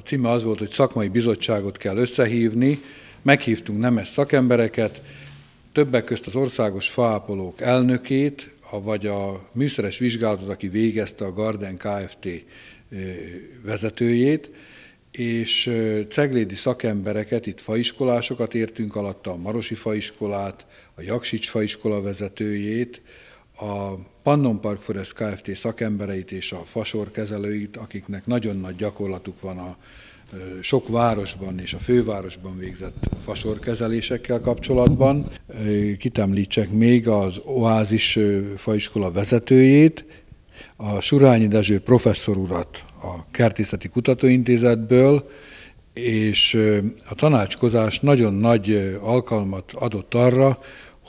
A címe az volt, hogy szakmai bizottságot kell összehívni, meghívtunk nemes szakembereket, többek közt az országos faápolók elnökét, vagy a műszeres vizsgálatot, aki végezte a Garden Kft. vezetőjét, és ceglédi szakembereket, itt faiskolásokat értünk alatta, a Marosi faiskolát, a Jaksics faiskola vezetőjét, a Pannon Park Forest Kft. szakembereit és a fasorkezelőit, akiknek nagyon nagy gyakorlatuk van a sok városban és a fővárosban végzett fasorkezelésekkel kapcsolatban. Kitemlítsek még az Oázis faiskola vezetőjét, a Surányi Dezső professzor urat a Kertészeti Kutatóintézetből, és a tanácskozás nagyon nagy alkalmat adott arra,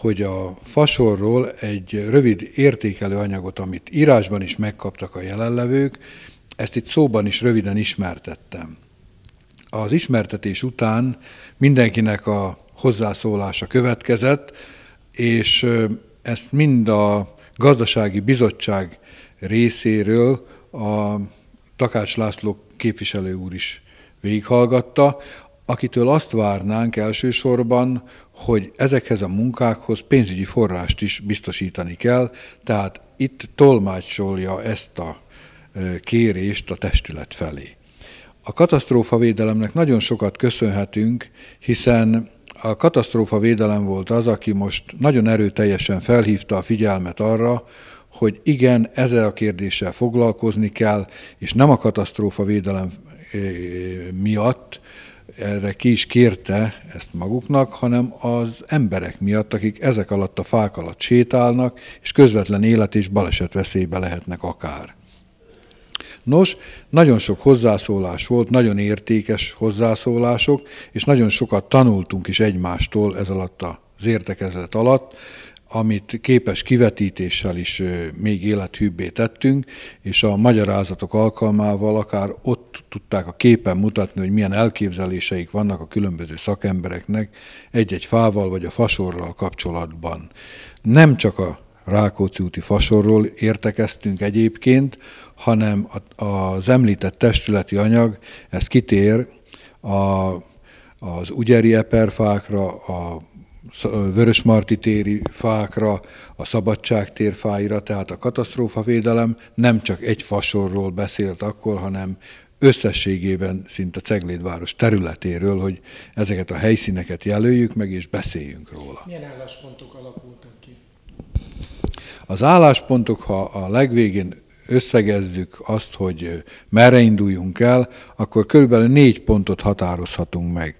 hogy a fasorról egy rövid értékelő anyagot, amit írásban is megkaptak a jelenlevők, ezt itt szóban is röviden ismertettem. Az ismertetés után mindenkinek a hozzászólása következett, és ezt mind a gazdasági bizottság részéről a Takács László képviselő úr is végighallgatta, akitől azt várnánk elsősorban, hogy ezekhez a munkákhoz pénzügyi forrást is biztosítani kell, tehát itt tolmácsolja ezt a kérést a testület felé. A katasztrófavédelemnek nagyon sokat köszönhetünk, hiszen a katasztrófavédelem volt az, aki most nagyon erőteljesen felhívta a figyelmet arra, hogy igen, ezzel a kérdéssel foglalkozni kell, és nem a katasztrófavédelem miatt, erre ki is kérte ezt maguknak, hanem az emberek miatt, akik ezek alatt a fák alatt sétálnak, és közvetlen élet és baleset veszélybe lehetnek akár. Nos, nagyon sok hozzászólás volt, nagyon értékes hozzászólások, és nagyon sokat tanultunk is egymástól ez alatt az értekezlet alatt, amit képes kivetítéssel is még élethűbbé tettünk, és a magyarázatok alkalmával akár ott tudták a képen mutatni, hogy milyen elképzeléseik vannak a különböző szakembereknek egy-egy fával vagy a fasorral kapcsolatban. Nem csak a Rákóczi úti fasorról értekeztünk egyébként, hanem az említett testületi anyag, ez kitér a, az ugyeri eperfákra, a Marti téri fákra, a szabadság tér fáira, tehát a katasztrófavédelem nem csak egy fasorról beszélt akkor, hanem összességében szinte a Ceglédváros területéről, hogy ezeket a helyszíneket jelöljük meg és beszéljünk róla. Milyen álláspontok alakultak ki? Az álláspontok, ha a legvégén összegezzük azt, hogy merre induljunk el, akkor körülbelül négy pontot határozhatunk meg.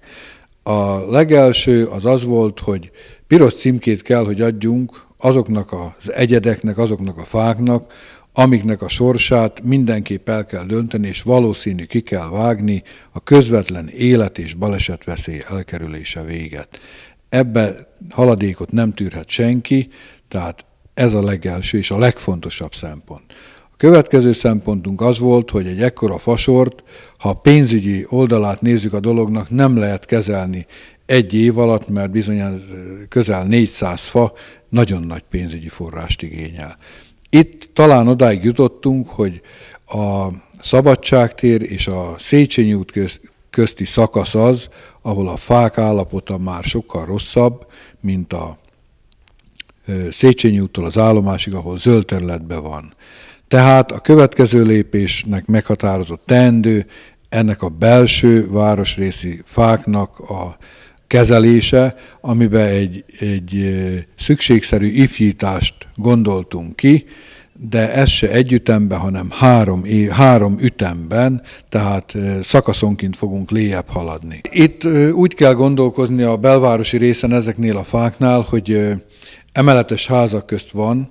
A legelső az az volt, hogy piros címkét kell, hogy adjunk azoknak az egyedeknek, azoknak a fáknak, amiknek a sorsát mindenképp el kell dönteni, és valószínű ki kell vágni a közvetlen élet és balesetveszély elkerülése véget. Ebbe haladékot nem tűrhet senki, tehát ez a legelső és a legfontosabb szempont. Következő szempontunk az volt, hogy egy ekkora fasort, ha a pénzügyi oldalát nézzük a dolognak, nem lehet kezelni egy év alatt, mert bizony közel 400 fa nagyon nagy pénzügyi forrást igényel. Itt talán odáig jutottunk, hogy a Szabadságtér és a Széchenyi út közti szakasz az, ahol a fák állapota már sokkal rosszabb, mint a Széchenyi úttól az állomásig, ahol zöld területben van. Tehát a következő lépésnek meghatározott teendő ennek a belső városrészi fáknak a kezelése, amiben egy, egy szükségszerű ifjítást gondoltunk ki, de ez se egy ütemben, hanem három, három ütemben, tehát szakaszonként fogunk léjebb haladni. Itt úgy kell gondolkozni a belvárosi részen ezeknél a fáknál, hogy emeletes házak közt van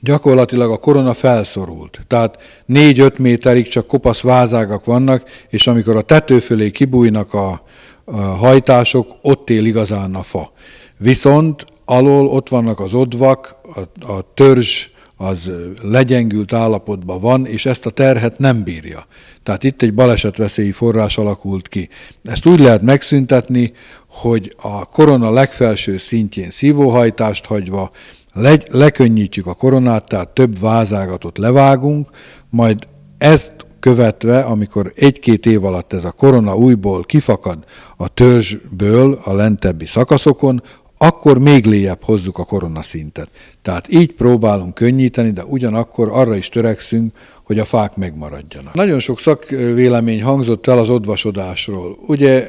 gyakorlatilag a korona felszorult. Tehát 4-5 méterig csak kopasz vázágak vannak, és amikor a tető fölé kibújnak a, a hajtások, ott él igazán a fa. Viszont alól ott vannak az odvak, a, a törzs, az legyengült állapotban van, és ezt a terhet nem bírja. Tehát itt egy balesetveszélyi forrás alakult ki. Ezt úgy lehet megszüntetni, hogy a korona legfelső szintjén szívóhajtást hagyva, le, lekönnyítjük a koronát, tehát több vázágatot levágunk, majd ezt követve, amikor egy-két év alatt ez a korona újból kifakad a törzsből a lentebbi szakaszokon, akkor még léjebb hozzuk a koronaszintet. Tehát így próbálunk könnyíteni, de ugyanakkor arra is törekszünk, hogy a fák megmaradjanak. Nagyon sok szakvélemény hangzott el az odvasodásról. Ugye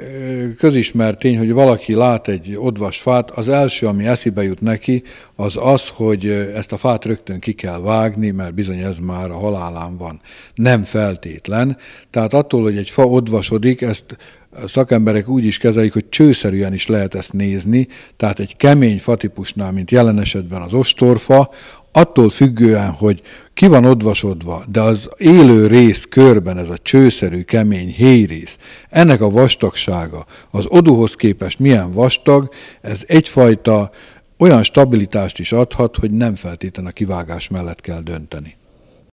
közismert tény, hogy valaki lát egy odvas fát, az első, ami eszibe jut neki, az az, hogy ezt a fát rögtön ki kell vágni, mert bizony ez már a halálán van. Nem feltétlen. Tehát attól, hogy egy fa odvasodik, ezt a szakemberek úgy is kezelik, hogy csőszerűen is lehet ezt nézni, tehát egy kemény fatipusnál, mint jelen esetben az ostorfa, attól függően, hogy ki van odvasodva, de az élő rész körben ez a csőszerű, kemény héjrész, ennek a vastagsága az odúhoz képest milyen vastag, ez egyfajta olyan stabilitást is adhat, hogy nem feltétlen a kivágás mellett kell dönteni.